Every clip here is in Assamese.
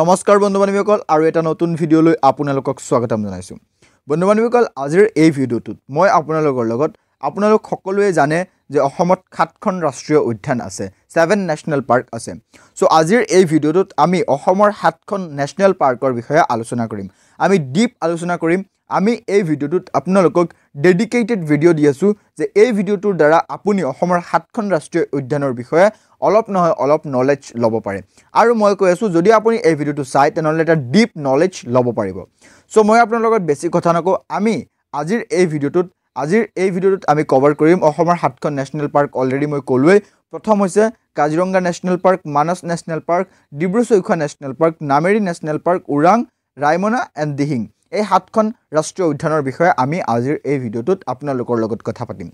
নমস্কাৰ বন্ধু বান্ধৱীসকল আৰু এটা নতুন ভিডিঅ'লৈ আপোনালোকক স্বাগতম জনাইছোঁ বন্ধু বান্ধৱীসকল আজিৰ এই ভিডিঅ'টোত মই আপোনালোকৰ লগত আপোনালোক সকলোৱে জানে যে অসমত সাতখন ৰাষ্ট্ৰীয় উদ্যান আছে ছেভেন নেশ্যনেল পাৰ্ক আছে চ' আজিৰ এই ভিডিঅ'টোত আমি অসমৰ সাতখন নেশ্যনেল পাৰ্কৰ বিষয়ে আলোচনা কৰিম আমি ডিপ আলোচনা কৰিম আমি এই ভিডিঅ'টোত আপোনালোকক ডেডিকেটেড ভিডিঅ' দি আছোঁ যে এই ভিডিঅ'টোৰ দ্বাৰা আপুনি অসমৰ সাতখন ৰাষ্ট্ৰীয় উদ্যানৰ বিষয়ে অলপ নহয় অলপ নলেজ ল'ব পাৰে আৰু মই কৈ আছোঁ যদি আপুনি এই ভিডিঅ'টো চায় তেনেহ'লে এটা ডিপ নলেজ ল'ব পাৰিব চ' মই আপোনাৰ লগত বেছি কথা নকওঁ আমি আজিৰ এই ভিডিঅ'টোত আজিৰ এই ভিডিঅ'টোত আমি কভাৰ কৰিম অসমৰ সাতখন নেশ্যনেল পাৰ্ক অলৰেডি মই ক'লোৱেই প্ৰথম হৈছে Kaziranga national park Manas national park Dibru Saikhowa national park Nameri national park Orang Raimona and Dihing এই সাতখন ৰাষ্ট্ৰীয় উদ্যানৰ বিষয়ে আমি আজিৰ এই ভিডিঅ'টোত আপোনালোকৰ লগত কথা পাতিম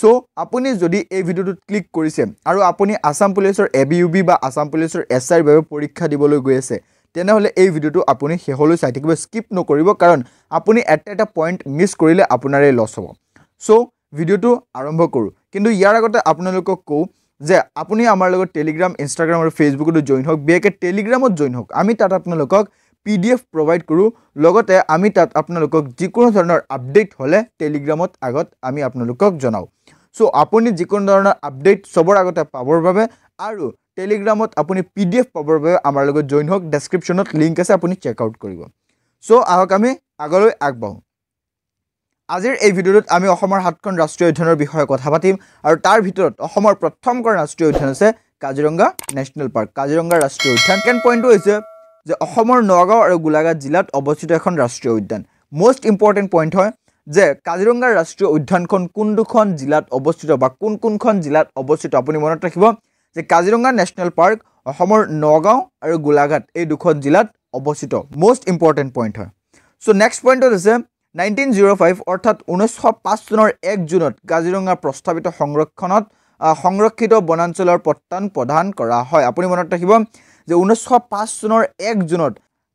চ' আপুনি যদি এই ভিডিঅ'টোত ক্লিক কৰিছে আৰু আপুনি আছাম পুলিচৰ এ বি ইউ বি বা আছাম পুলিচৰ এছ আইৰ বাবে পৰীক্ষা দিবলৈ গৈ আছে তেনেহ'লে এই ভিডিঅ'টো আপুনি শেষলৈ চাই থাকিব স্কিপ নকৰিব কাৰণ আপুনি এটা এটা পইণ্ট মিছ কৰিলে আপোনাৰেই লছ হ'ব চ' ভিডিঅ'টো আৰম্ভ কৰোঁ কিন্তু ইয়াৰ আগতে আপোনালোকক কওঁ যে আপুনি আমাৰ লগত টেলিগ্ৰাম ইনষ্টাগ্ৰাম আৰু ফেচবুকতো জইন হওক বিশেষকৈ টেলিগ্ৰামত জইন হওক আমি তাত আপোনালোকক পি ডি এফ প্ৰভাইড কৰোঁ লগতে আমি তাত আপোনালোকক যিকোনো ধৰণৰ আপডেট হ'লে টেলিগ্ৰামত আগত আমি আপোনালোকক জনাওঁ চ' আপুনি যিকোনো ধৰণৰ আপডেট চবৰ আগতে পাবৰ বাবে আৰু টেলিগ্ৰামত আপুনি পি ডি এফ পাবৰ বাবে আমাৰ লগত জইন হওক ডেছক্ৰিপশ্যনত লিংক আছে আপুনি চেক আউট কৰিব চ' আহক আমি আগলৈ আগবাঢ়োঁ আজিৰ এই ভিডিঅ'টোত আমি অসমৰ সাতখন ৰাষ্ট্ৰীয় উদ্যানৰ বিষয়ে কথা পাতিম আৰু তাৰ ভিতৰত অসমৰ প্ৰথমখন ৰাষ্ট্ৰীয় উদ্যান আছে কাজিৰঙা নেশ্যনেল পাৰ্ক কাজিৰঙা ৰাষ্ট্ৰীয় উদ্যান ছেকেণ্ড পইণ্টটো হৈছে যে অসমৰ নগাঁও আৰু গোলাঘাট জিলাত অৱস্থিত এখন ৰাষ্ট্ৰীয় উদ্যান মষ্ট ইম্পৰ্টেণ্ট পইণ্ট হয় যে কাজিৰঙাৰ ৰাষ্ট্ৰীয় উদ্যানখন কোন দুখন জিলাত অৱস্থিত বা কোন কোনখন জিলাত অৱস্থিত আপুনি মনত ৰাখিব যে কাজিৰঙা নেশ্যনেল পাৰ্ক অসমৰ নগাঁও আৰু গোলাঘাট এই দুখন জিলাত অৱস্থিত মষ্ট ইম্পৰ্টেণ্ট পইণ্ট হয় চ' নেক্সট পইণ্টত হৈছে নাইনটিন জিৰ' ফাইভ অৰ্থাৎ ঊনৈছশ পাঁচ চনৰ এক জুনত কাজিৰঙা প্ৰস্তাৱিত সংৰক্ষণত সংৰক্ষিত বনাঞ্চলৰ প্ৰত্যান প্ৰদান কৰা হয় আপুনি মনত ৰাখিব যে ঊনৈছশ পাঁচ চনৰ এক জুনত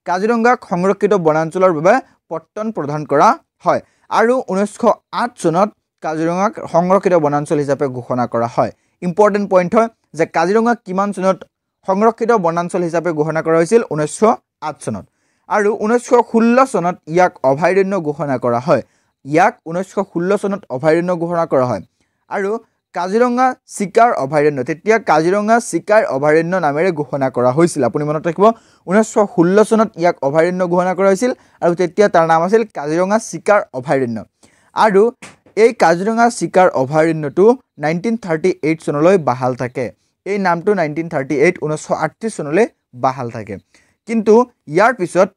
কাজিৰঙাক সংৰক্ষিত বনাঞ্চলৰ বাবে পট্টন প্ৰদান কৰা হয় আৰু ঊনৈছশ আঠ চনত কাজিৰঙাক সংৰক্ষিত বনাঞ্চল হিচাপে ঘোষণা কৰা হয় ইম্পৰ্টেণ্ট পইণ্ট হয় যে কাজিৰঙাক কিমান চনত সংৰক্ষিত বনাঞ্চল হিচাপে ঘোষণা কৰা হৈছিল ঊনৈছশ আঠ চনত আৰু ঊনৈছশ ষোল্ল চনত ইয়াক অভয়াৰণ্য ঘোষণা কৰা হয় ইয়াক ঊনৈছশ ষোল্ল চনত অভয়াৰণ্য ঘোষণা কৰা হয় আৰু কাজিৰঙা চিকাৰ অভয়াৰণ্য তেতিয়া কাজিৰঙা চিকাৰ অভয়াৰণ্য নামেৰে ঘোষণা কৰা হৈছিল আপুনি মনত ৰাখিব ঊনৈছশ ষোল্ল চনত ইয়াক অভয়াৰণ্য ঘোষণা কৰা হৈছিল আৰু তেতিয়া তাৰ নাম আছিল কাজিৰঙা চিকাৰ অভয়াৰণ্য আৰু এই কাজিৰঙা চিকাৰ অভয়াৰণ্যটো নাইনটিন থাৰ্টি এইট চনলৈ বাহাল থাকে এই নামটো নাইনটিন থাৰ্টি এইট ঊনৈছশ আঠত্ৰিছ চনলৈ বাহাল থাকে কিন্তু ইয়াৰ পিছত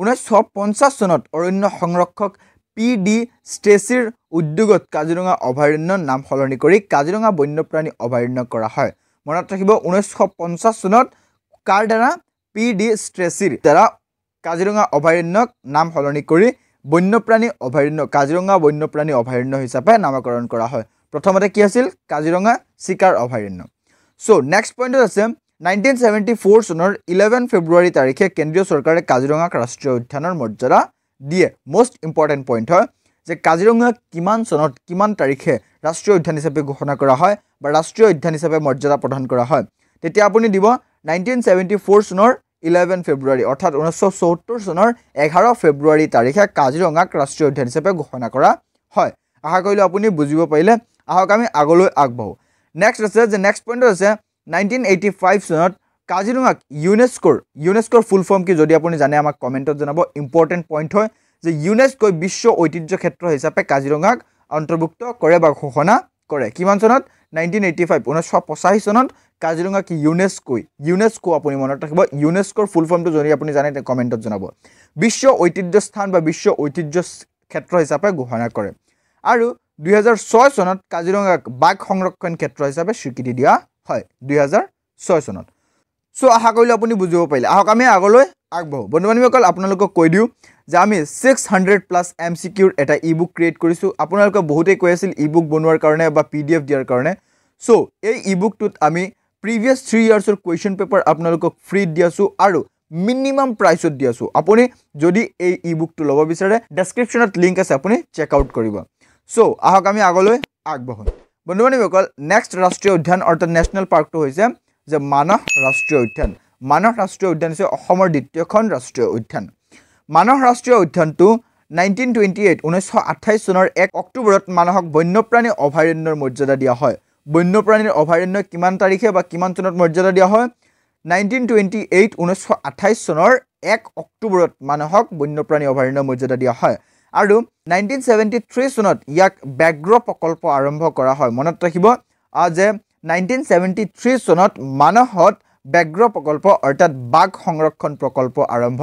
ঊনৈছশ পঞ্চাছ চনত অৰণ্য সংৰক্ষক পি ডি ষ্টেচিৰ উদ্যোগত কাজিৰঙা অভয়াৰণ্য নাম সলনি কৰি কাজিৰঙা বন্যপ্ৰাণী অভয়াৰণ্য কৰা হয় মনত ৰাখিব ঊনৈছশ পঞ্চাছ চনত কাৰ দ্বাৰা পি ডি ষ্ট্ৰেচিৰ দ্বাৰা কাজিৰঙা অভয়াৰণ্যক নাম সলনি কৰি বন্যপ্ৰাণী অভয়াৰণ্য কাজিৰঙা বন্যপ্ৰাণী অভয়াৰণ্য হিচাপে নামাকৰণ কৰা হয় প্ৰথমতে কি আছিল কাজিৰঙা চিকাৰ অভয়াৰণ্য চ' নেক্সট পইণ্টত আছে নাইনটিন চেভেণ্টি ফ'ৰ চনৰ ইলেভেন ফেব্ৰুৱাৰী তাৰিখে কেন্দ্ৰীয় চৰকাৰে কাজিৰঙাক ৰাষ্ট্ৰীয় উদ্যানৰ মৰ্যাদা দিয়ে মষ্ট ইম্পৰ্টেণ্ট পইণ্ট হয় যে কাজিৰঙা কিমান চনত কিমান তাৰিখে ৰাষ্ট্ৰীয় উদ্যান হিচাপে ঘোষণা কৰা হয় বা ৰাষ্ট্ৰীয় উদ্যান হিচাপে মৰ্যাদা প্ৰদান কৰা হয় তেতিয়া আপুনি দিব নাইনটিন চেভেণ্টি ফ'ৰ চনৰ ইলেভেন ফেব্ৰুৱাৰী অৰ্থাৎ ঊনৈছশ চৌসত্তৰ চনৰ এঘাৰ ফেব্ৰুৱাৰী তাৰিখে কাজিৰঙাক ৰাষ্ট্ৰীয় উদ্যান হিচাপে ঘোষণা কৰা হয় আশা কৰিলোঁ আপুনি বুজিব পাৰিলে আহক আমি আগলৈ আগবাঢ়োঁ নেক্সট আছে যে নেক্সট পইণ্টত আছে নাইনটিন এইটি ফাইভ চনত কাজিৰঙাক ইউনেস্কৰ ইউনেস্কৰ ফুল ফৰ্ম কি যদি আপুনি জানে আমাক কমেণ্টত জনাব ইম্পৰ্টেণ্ট পইণ্ট হয় যে ইউনেস্কই বিশ্ব ঐতিহ্য ক্ষেত্ৰ হিচাপে কাজিৰঙাক অন্তৰ্ভুক্ত কৰে বা ঘোষণা কৰে কিমান চনত নাইনটিন এইটি ফাইভ ঊনৈছশ পঁচাশী চনত কাজিৰঙাক ইউনেস্কোই ইউনেস্কো আপুনি মনত ৰাখিব ইউনেস্কৰ ফুল ফৰ্মটো যদি আপুনি জানে কমেণ্টত জনাব বিশ্ব ঐতিহ্য স্থান বা বিশ্ব ঐতিহ্য ক্ষেত্ৰ হিচাপে ঘোষণা কৰে আৰু দুহেজাৰ ছয় চনত কাজিৰঙাক বাঘ সংৰক্ষণ ক্ষেত্ৰ হিচাপে স্বীকৃতি দিয়া হয় দুহেজাৰ ছয় চনত চ' আশা কৰিলোঁ আপুনি বুজিব পাৰিলে আহক আমি আগলৈ আগবাঢ়ো বন্ধু বান্ধৱীসকল আপোনালোকক কৈ দিওঁ যে আমি six hundred plus M C কিউৰ এটা ই বুক ক্ৰিয়েট কৰিছোঁ আপোনালোকে বহুতেই কৈ আছিল ই বুক বনোৱাৰ কাৰণে বা পি ডি এফ দিয়াৰ কাৰণে চ' এই ই বুকটোত আমি প্ৰিভিয়াছ থ্ৰী ইয়াৰ্ছৰ কুৱেশ্যন পেপাৰ আপোনালোকক ফ্ৰীত দি আছোঁ আৰু মিনিমাম প্ৰাইচত দি আছোঁ আপুনি যদি এই ই বুকটো ল'ব বিচাৰে ডেছক্ৰিপশ্যনত লিংক আছে আপুনি চেক আউট কৰিব চ' আহক আমি আগলৈ আগবাঢ়ো বন্ধু বান্ধৱীসকল নেক্সট ৰাষ্ট্ৰীয় উদ্যান অৰ্থাৎ নেশ্যনেল পাৰ্কটো হৈছে যে মানস ৰাষ্ট্ৰীয় উদ্যান মানস ৰাষ্ট্ৰীয় উদ্যান হৈছে অসমৰ দ্বিতীয়খন ৰাষ্ট্ৰীয় উদ্যান মানস ৰাষ্ট্ৰীয় উদ্যানটো নাইনটিন টুৱেণ্টি এইট ঊনৈছশ আঠাইছ চনৰ এক অক্টোবৰত মানুহক বন্যপ্ৰাণী অভয়াৰণ্যৰ মৰ্যাদা দিয়া হয় বন্যপ্ৰাণীৰ অভয়াৰণ্য কিমান তাৰিখে বা কিমান চনত মৰ্যাদা দিয়া হয় নাইনটিন টুৱেণ্টি এইট ঊনৈছশ আঠাইছ চনৰ এক অক্টোবৰত মানুহক বন্যপ্ৰাণী অভয়াৰণ্যৰ মৰ্যাদা দিয়া হয় আৰু নাইনটিন চেভেণ্টি থ্ৰী চনত ইয়াক ব্যাঘ্ৰ প্ৰকল্প আৰম্ভ কৰা হয় মনত ৰাখিব যে নাইনটিন চেভেণ্টি থ্ৰী চনত মানহত ব্যাঘ্ৰ প্ৰকল্প অৰ্থাৎ বাঘ সংৰক্ষণ প্ৰকল্প আৰম্ভ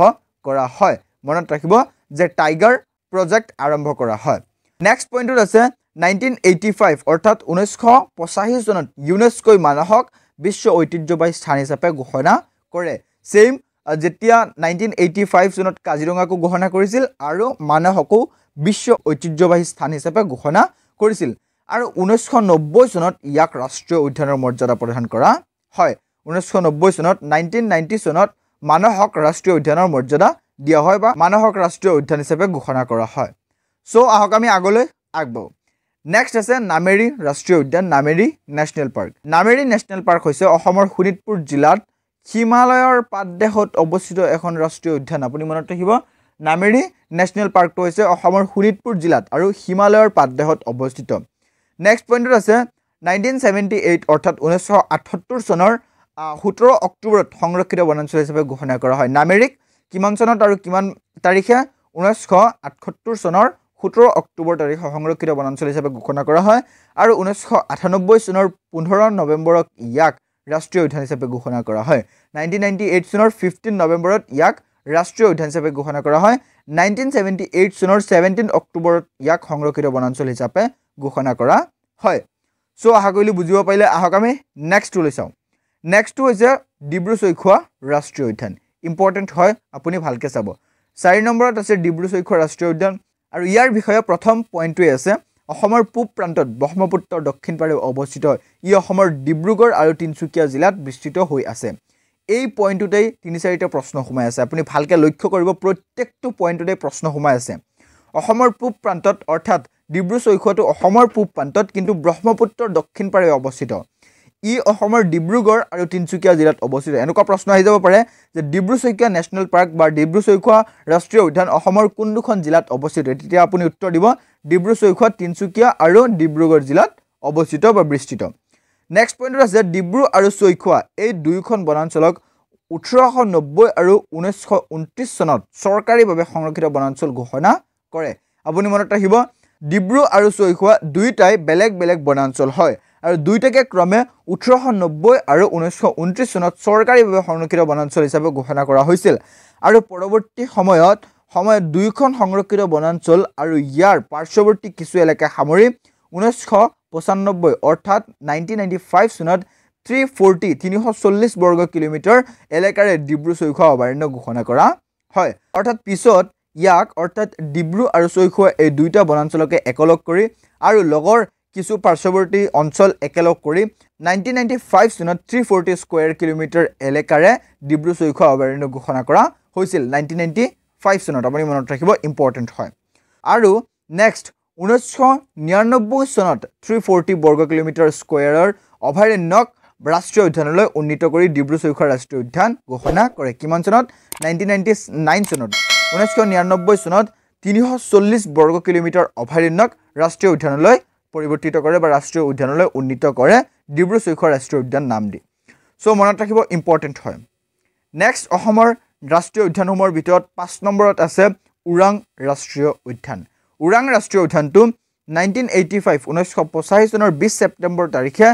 কৰা হয় মনত ৰাখিব যে টাইগাৰ প্ৰজেক্ট আৰম্ভ কৰা হয় নেক্সট পইণ্টত আছে নাইনটিন এইটি ফাইভ অৰ্থাৎ ঊনৈছশ পঁচাশী চনত ইউনেস্কই মানহক বিশ্ব ঐতিহ্যবাহী স্থান হিচাপে ঘোষণা কৰে ছেইম যেতিয়া নাইনটিন এইটি ফাইভ চনত কাজিৰঙাকো ঘোষণা কৰিছিল আৰু মানহকো বিশ্ব ঐতিহ্যবাহী স্থান হিচাপে ঘোষণা কৰিছিল আৰু ঊনৈছশ চনত ইয়াক ৰাষ্ট্ৰীয় উদ্যানৰ মৰ্যাদা প্ৰদান কৰা হয় ঊনৈছশ চনত নাইনটিন চনত মানসক ৰাষ্ট্ৰীয় উদ্যানৰ মৰ্যাদা দিয়া হয় বা মানসক ৰাষ্ট্ৰীয় উদ্যান হিচাপে ঘোষণা কৰা হয় চ' আহক আমি আগলৈ আগবাওঁ নেক্সট আছে নামেৰী ৰাষ্ট্ৰীয় উদ্যান Nameri national park Nameri national park হৈছে অসমৰ শোণিতপুৰ জিলাত হিমালয়ৰ পাতদেশত অৱস্থিত এখন ৰাষ্ট্ৰীয় উদ্যান আপুনি মনত ৰাখিব নামেৰি নেশ্যনেল পাৰ্কটো হৈছে অসমৰ শোণিতপুৰ জিলাত আৰু হিমালয়ৰ পাতদেশত অৱস্থিত নেক্সট পইণ্টত আছে নাইনটিন ছেভেণ্টি এইট অৰ্থাৎ ঊনৈছশ আঠসত্তৰ চনৰ সোতৰ অক্টোবৰত সংৰক্ষিত বনাঞ্চল হিচাপে ঘোষণা কৰা হয় নামেৰিক কিমান চনত আৰু কিমান তাৰিখে ঊনৈছশ আঠসত্তৰ চনৰ সোতৰ অক্টোবৰ তাৰিখে সংৰক্ষিত বনাঞ্চল হিচাপে ঘোষণা কৰা হয় আৰু ঊনৈছশ আঠানব্বৈ চনৰ পোন্ধৰ নৱেম্বৰক ইয়াক ৰাষ্ট্ৰীয় উদ্যান হিচাপে ঘোষণা কৰা হয় নাইনটিন নাইণ্টি এইট চনৰ ফিফটিন নৱেম্বৰত ইয়াক ৰাষ্ট্ৰীয় উদ্যান হিচাপে ঘোষণা কৰা হয় 1978 চনৰ ছেভেণ্টিন অক্টোবৰত ইয়াক সংৰক্ষিত বনাঞ্চল হিচাপে ঘোষণা কৰা হয় চ' আশা কৰিলোঁ বুজিব পাৰিলে আহক আমি নেক্সটটোলৈ চাওঁ নেক্সটটো হৈছে ডিব্ৰু চৈখোৱা ৰাষ্ট্ৰীয় উদ্যান ইম্পৰ্টেণ্ট হয় আপুনি ভালকৈ চাব চাৰি নম্বৰত আছে ডিব্ৰু চৈখোৱা ৰাষ্ট্ৰীয় উদ্যান আৰু ইয়াৰ বিষয়ে প্ৰথম পইণ্টটোৱে আছে অসমৰ পূব প্ৰান্তত ব্ৰহ্মপুত্ৰৰ দক্ষিণ পাৰে অৱস্থিত ই অসমৰ ডিব্ৰুগড় আৰু তিনিচুকীয়া জিলাত বিস্তৃত হৈ আছে এই পইণ্টটোতেই তিনি চাৰিটা প্ৰশ্ন সোমাই আছে আপুনি ভালকৈ লক্ষ্য কৰিব প্ৰত্যেকটো পইণ্টতেই প্ৰশ্ন সোমাই আছে অসমৰ পূব প্ৰান্তত অৰ্থাৎ ডিব্ৰু চৈখোৱাটো অসমৰ পূব প্ৰান্তত কিন্তু ব্ৰহ্মপুত্ৰৰ দক্ষিণ পাৰে অৱস্থিত ই অসমৰ ডিব্ৰুগড় আৰু তিনিচুকীয়া জিলাত অৱস্থিত এনেকুৱা প্ৰশ্ন আহি যাব পাৰে যে ডিব্ৰু চৈখোৱা নেশ্যনেল পাৰ্ক বা ডিব্ৰু চৈখোৱা ৰাষ্ট্ৰীয় উদ্যান অসমৰ কোন দুখন জিলাত অৱস্থিত তেতিয়া আপুনি উত্তৰ দিব ডিব্ৰু চৈখোৱা তিনিচুকীয়া আৰু ডিব্ৰুগড় জিলাত অৱস্থিত বা বিস্তৃত নেক্সট পইণ্টত আছে ডিব্ৰু আৰু চৈখোৱা এই দুয়োখন বনাঞ্চলক ওঠৰশ নব্বৈ আৰু ঊনৈছশ ঊনত্ৰিছ চনত চৰকাৰীভাৱে সংৰক্ষিত বনাঞ্চল ঘোষণা কৰে আপুনি মনত ৰাখিব ডিব্ৰু আৰু চৈখোৱা দুয়োটাই বেলেগ বেলেগ বনাঞ্চল হয় আৰু দুয়োটাকে ক্ৰমে ওঠৰশ নব্বৈ আৰু ঊনৈছশ ঊনত্ৰিছ চনত চৰকাৰীভাৱে সংৰক্ষিত বনাঞ্চল হিচাপে ঘোষণা কৰা হৈছিল আৰু পৰৱৰ্তী সময়ত সময়ত দুয়োখন সংৰক্ষিত বনাঞ্চল আৰু ইয়াৰ পাৰ্শ্বৱৰ্তী কিছু এলেকা সামৰি ঊনৈছশ পঁচানব্বৈ অৰ্থাৎ নাইনটিন চনত থ্ৰী ফৰ্টি তিনিশ চল্লিছ বৰ্গ কিলোমিটাৰ এলেকাৰে ডিব্ৰু চৈখোৱা অভয়াৰণ্য ঘোষণা কৰা হয় অৰ্থাৎ পিছত ইয়াক অৰ্থাৎ ডিব্ৰু আৰু চৈখোৱা এই দুয়োটা বনাঞ্চলকে একলগ কৰি আৰু লগৰ কিছু পাৰ্শ্বৱৰ্তী অঞ্চল একেলগ কৰি নাইনটিন নাইণ্টি ফাইভ চনত থ্ৰী ফৰ্টি স্কুৱেৰ কিলোমিটাৰ এলেকাৰে ডিব্ৰু চৈখোৱা অভয়াৰণ্য ঘোষণা কৰা হৈছিল নাইনটিন নাইণ্টি ফাইভ চনত আপুনি মনত ৰাখিব ইম্পৰ্টেণ্ট হয় আৰু নেক্সট ঊনৈছশ চনত থ্ৰী ফৰ্টি বৰ্গ কিলোমিটাৰ স্কুৱেৰৰ অভয়াৰণ্যক ৰাষ্ট্ৰীয় উদ্যানলৈ উন্নীত কৰি ডিব্ৰু চৈখোৱা ৰাষ্ট্ৰীয় উদ্যান ঘোষণা কৰে কিমান চনত নাইণ্টিন নাইণ্টি নাইন চনত ঊনৈছশ নিৰান্নব্বৈ চনত তিনিশ চল্লিছ বৰ্গ কিলোমিটাৰ অভয়াৰণ্যক ৰাষ্ট্ৰীয় উদ্যানলৈ পৰিৱৰ্তিত কৰে বা ৰাষ্ট্ৰীয় উদ্যানলৈ উন্নীত কৰে ডিব্ৰু চৈখোৱা ৰাষ্ট্ৰীয় উদ্যান নাম দি চ' মনত ৰাখিব ইম্পৰ্টেণ্ট হয় নেক্সট অসমৰ ৰাষ্ট্ৰীয় উদ্যানসমূহৰ ভিতৰত পাঁচ নম্বৰত আছে ওৰাং ৰাষ্ট্ৰীয় উদ্যান ওৰাং ৰাষ্ট্ৰীয় উদ্যানটো নাইনটিন এইটি ফাইভ ঊনৈছশ পঁচাশী চনৰ বিছ ছেপ্টেম্বৰ তাৰিখে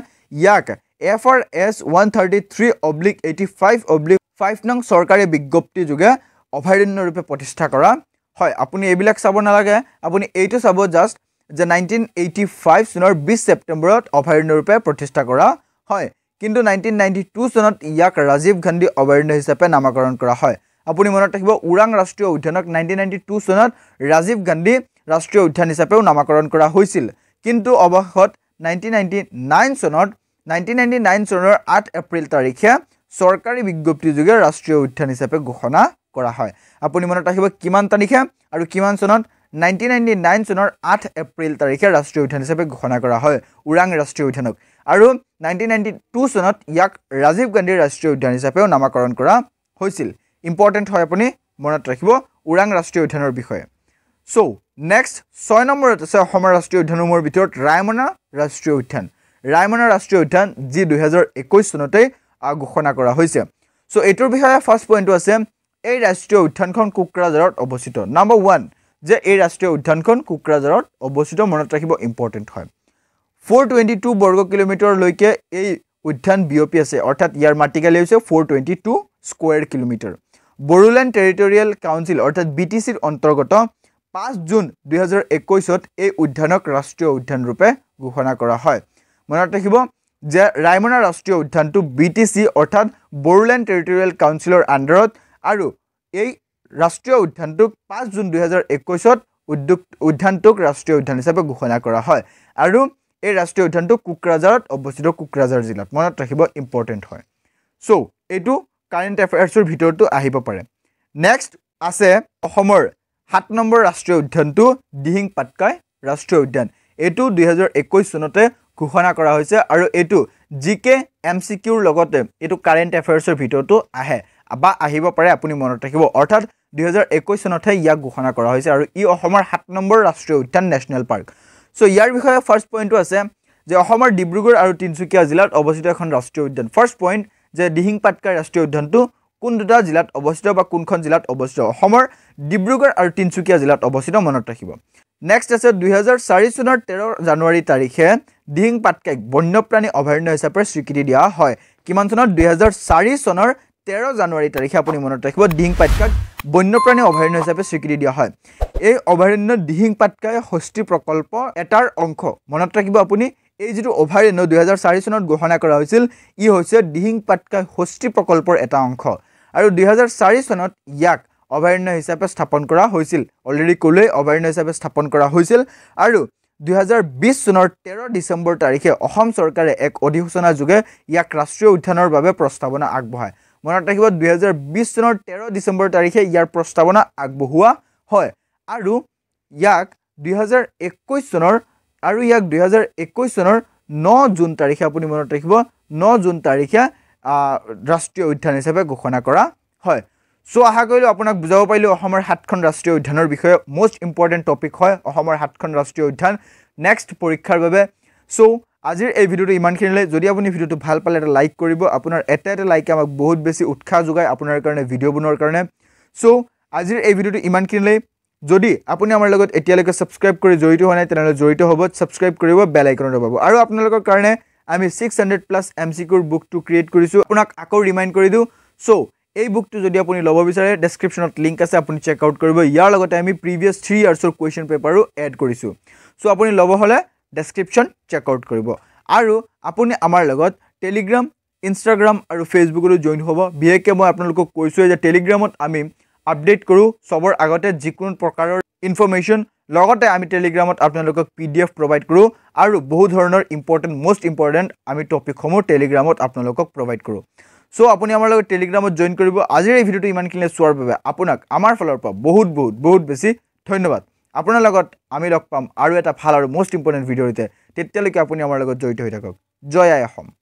ইয়াক F R S one thirty three oblique eighty five oblique five নং চৰকাৰী বিজ্ঞপ্তিযোগে অভয়াৰণ্যৰূপে প্ৰতিষ্ঠা কৰা হয় আপুনি এইবিলাক চাব নালাগে আপুনি এইটো চাব জাষ্ট যে নাইনটিন এইটি ফাইভ চনৰ বিছ ছেপ্টেম্বৰত অভয়াৰণ্যৰূপে প্ৰতিষ্ঠা কৰা হয় কিন্তু নাইনটিন নাইণ্টি টু চনত ইয়াক ৰাজীৱ গান্ধী অভয়াৰণ্য হিচাপে নামাকৰণ কৰা হয় আপুনি মনত ৰাখিব ওৰাং ৰাষ্ট্ৰীয় উদ্যানক নাইনটিন নাইণ্টি টু চনত ৰাজীৱ গান্ধী ৰাষ্ট্ৰীয় উদ্যান হিচাপেও নামাকৰণ কৰা হৈছিল কিন্তু অৱশেষত নাইণ্টিন নাইণ্টি নাইন চনত নাইণ্টিন নাইণ্টি নাইন চনৰ আঠ এপ্ৰিল তাৰিখে চৰকাৰী বিজ্ঞপ্তিযোগে ৰাষ্ট্ৰীয় উদ্যান হিচাপে ঘোষণা কৰা হয় আপুনি মনত ৰাখিব কিমান তাৰিখে আৰু কিমান চনত নাইণ্টিন নাইণ্টি নাইন চনৰ আঠ এপ্ৰিল তাৰিখে ৰাষ্ট্ৰীয় উদ্যান হিচাপে ঘোষণা কৰা হয় ওৰাং ৰাষ্ট্ৰীয় উদ্যানক আৰু নাইণ্টিন নাইণ্টি টু চনত ইয়াক ৰাজীৱ গান্ধীৰ ৰাষ্ট্ৰীয় উদ্যান হিচাপেও নামাকৰণ কৰা হৈছিল ইম্পৰ্টেণ্ট হয় আপুনি মনত ৰাখিব ওৰাং ৰাষ্ট্ৰীয় উদ্যানৰ বিষয়ে চ' নেক্সট ছয় নম্বৰত আছে অসমৰ ৰাষ্ট্ৰীয় উদ্যানসমূহৰ ভিতৰত ৰায়মনা ৰাষ্ট্ৰীয় উদ্যান ৰায়মনা ৰাষ্ট্ৰীয় উদ্যান যি দুহেজাৰ একৈছ চনতেই ঘোষণা কৰা হৈছে চ' এইটোৰ বিষয়ে ফাৰ্ষ্ট পইণ্টটো আছে এই ৰাষ্ট্ৰীয় উদ্যানখন কোকৰাঝাৰত অৱস্থিত নাম্বাৰ ওৱান যে এই ৰাষ্ট্ৰীয় উদ্যানখন কোকৰাঝাৰত অৱস্থিত মনত ৰাখিব ইম্পৰ্টেণ্ট হয় ফ'ৰ টুৱেণ্টি টু বৰ্গ কিলোমিটাৰলৈকে এই উদ্যান বিয়পি আছে অৰ্থাৎ ইয়াৰ মাটিকালি হৈছে four twenty two square kilometre Bodoland territorial council অৰ্থাৎ বি টি চিৰ অন্তৰ্গত পাঁচ জুন দুহেজাৰ একৈছত এই উদ্যানক ৰাষ্ট্ৰীয় উদ্যান ৰূপে ঘোষণা কৰা হয় মনত ৰাখিব যে ৰাইমনা ৰাষ্ট্ৰীয় উদ্যানটো বি টি চি অৰ্থাৎ বড়োলেণ্ড টেৰিটৰিয়েল কাউন্সিলৰ আণ্ডাৰত আৰু এই ৰাষ্ট্ৰীয় উদ্যানটোক পাঁচ জুন দুহেজাৰ একৈছত উদ্যোগ উদ্যানটোক ৰাষ্ট্ৰীয় উদ্যান হিচাপে ঘোষণা কৰা হয় আৰু এই ৰাষ্ট্ৰীয় উদ্যানটো কোকৰাঝাৰত অৱস্থিত কোকৰাঝাৰ জিলাত মনত ৰাখিব ইম্পৰ্টেণ্ট হয় চ' এইটো কাৰেণ্ট এফেয়াৰ্ছৰ ভিতৰতো আহিব পাৰে নেক্সট আছে অসমৰ সাত নম্বৰ ৰাষ্ট্ৰীয় উদ্যানটো দিহিং পাটকাই ৰাষ্ট্ৰীয় উদ্যান এইটো দুহেজাৰ একৈছ চনতে ঘোষণা কৰা হৈছে আৰু এইটো জি কে এম চি কিউৰ লগতে এইটো কাৰেণ্ট এফেয়াৰ্ছৰ ভিতৰতো আহে বা আহিব পাৰে আপুনি মনত ৰাখিব অৰ্থাৎ দুহেজাৰ একৈছ চনতহে ইয়াক ঘোষণা কৰা হৈছে আৰু ই অসমৰ সাত নম্বৰ ৰাষ্ট্ৰীয় উদ্যান নেশ্যনেল পাৰ্ক চ' ইয়াৰ বিষয়ে ফাৰ্ষ্ট পইণ্টটো আছে যে অসমৰ ডিব্ৰুগড় আৰু তিনিচুকীয়া জিলাত অৱস্থিত এখন ৰাষ্ট্ৰীয় উদ্যান ফাৰ্ষ্ট পইণ্ট যে দিহিং পাটকাই ৰাষ্ট্ৰীয় উদ্যানটো কোন দুটা জিলাত অৱস্থিত বা কোনখন জিলাত অৱস্থিত অসমৰ ডিব্ৰুগড় আৰু তিনিচুকীয়া জিলাত অৱস্থিত মনত ৰাখিব নেক্সট আছে দুহেজাৰ চাৰি চনৰ তেৰ জানুৱাৰী তাৰিখে দিহিং পাটকাইক বন্যপ্ৰাণী অভয়াৰণ্য হিচাপে স্বীকৃতি দিয়া হয় কিমান চনত দুহেজাৰ চাৰি চনৰ তেৰ জানুৱাৰী তাৰিখে আপুনি মনত ৰাখিব দিহিং পাটকাইক বন্যপ্ৰাণী অভয়াৰণ্য হিচাপে স্বীকৃতি দিয়া হয় এই অভয়াৰণ্য দিহিং পাটকাই ষষ্ঠী প্ৰকল্প এটাৰ অংশ মনত ৰাখিব আপুনি এই যিটো অভয়াৰণ্য দুহেজাৰ চাৰি চনত ঘোষণা কৰা হৈছিল ই হৈছে দিহিং দিহিংপাটকাই হস্তি প্ৰকল্পৰ এটা অংশ আৰু দুহেজাৰ চাৰি চনত ইয়াক অভয়াৰণ্য হিচাপে স্থাপন কৰা হৈছিল অলৰেডি ক'লোৱেই অভয়াৰণ্য হিচাপে স্থাপন কৰা হৈছিল আৰু দুহেজাৰ বিছ চনৰ তেৰ ডিচেম্বৰ তাৰিখে অসম চৰকাৰে এক অধিসূচনা যোগে ইয়াক ৰাষ্ট্ৰীয় উদ্যানৰ বাবে প্ৰস্তাৱনা আগবঢ়ায় মনত ৰাখিব দুহেজাৰ বিছ চনৰ তেৰ ডিচেম্বৰ তাৰিখে ইয়াৰ প্ৰস্তাৱনা আগবঢ়োৱা হয় আৰু ইয়াক দুহেজাৰ একৈছ চনৰ আৰু ইয়াক দুহেজাৰ একৈছ চনৰ ন জুন তাৰিখে আপুনি মনত ৰাখিব ন জুন তাৰিখে ৰাষ্ট্ৰীয় উদ্যান হিচাপে ঘোষণা কৰা হয় চ' আশা কৰিলোঁ আপোনাক বুজাব পাৰিলোঁ অসমৰ সাতখন ৰাষ্ট্ৰীয় উদ্যানৰ বিষয়ে মষ্ট ইম্পৰ্টেণ্ট টপিক হয় অসমৰ সাতখন ৰাষ্ট্ৰীয় উদ্যান নেক্সট পৰীক্ষাৰ বাবে চ' আজিৰ এই ভিডিঅ'টো ইমানখিনিলৈ যদি আপুনি ভিডিঅ'টো ভাল পালে এটা লাইক কৰিব আপোনাৰ এটা এটা লাইকে আমাক বহুত বেছি উৎসাহ যোগায় আপোনাৰ কাৰণে ভিডিঅ' বনোৱাৰ কাৰণে চ' আজিৰ এই ভিডিঅ'টো ইমানখিনিলৈ যদি আপুনি আমাৰ লগত এতিয়ালৈকে ছাবস্ক্ৰাইব কৰি জড়িত হোৱা নাই তেনেহ'লে জড়িত হ'ব ছাবস্ক্ৰাইব কৰিব বেল আইকনত দবাব আৰু আপোনালোকৰ কাৰণে আমি six hundred plus M C কিউৰ বুকটো ক্ৰিয়েট কৰিছোঁ আপোনাক আকৌ ৰিমাইণ্ড কৰি দিওঁ চ' এই বুকটো যদি আপুনি ল'ব বিচাৰে ডেছক্ৰিপশ্যনত লিংক আছে আপুনি চেক আউট কৰিব ইয়াৰ লগতে আমি প্ৰিভিয়াছ থ্ৰী ইয়াৰ্ছৰ কুৱেশ্যন পেপাৰো এড কৰিছোঁ চ' আপুনি ল'ব হ'লে ডেছক্ৰিপশ্যন চেক আউট কৰিব আৰু আপুনি আমাৰ লগত টেলিগ্ৰাম ইনষ্টাগ্ৰাম আৰু ফেচবুকতো জইন হ'ব বিশেষকৈ মই আপোনালোকক কৈছোঁৱেই যে টেলিগ্ৰামত আমি আপডেট কৰোঁ চবৰ আগতে যিকোনো প্ৰকাৰৰ ইনফৰ্মেশ্যন লগতে আমি টেলিগ্ৰামত আপোনালোকক পি ডি এফ প্ৰভাইড কৰোঁ আৰু বহু ধৰণৰ ইম্পৰ্টেণ্ট মষ্ট ইম্পৰ্টেণ্ট আমি টপিকসমূহ টেলিগ্ৰামত আপোনালোকক প্ৰভাইড কৰোঁ চ' আপুনি আমাৰ লগত টেলিগ্ৰামত জইন কৰিব আজিৰ এই ভিডিঅ'টো ইমানখিনিলৈ চোৱাৰ বাবে আপোনাক আমাৰ ফালৰ পৰা বহুত বহুত বহুত বেছি ধন্যবাদ আপোনাৰ লগত আমি লগ পাম আৰু এটা ভাল আৰু মষ্ট ইম্পৰ্টেণ্ট ভিডিঅ'ৰ তেতিয়ালৈকে আপুনি আমাৰ লগত জড়িত হৈ থাকক জয় আই অসম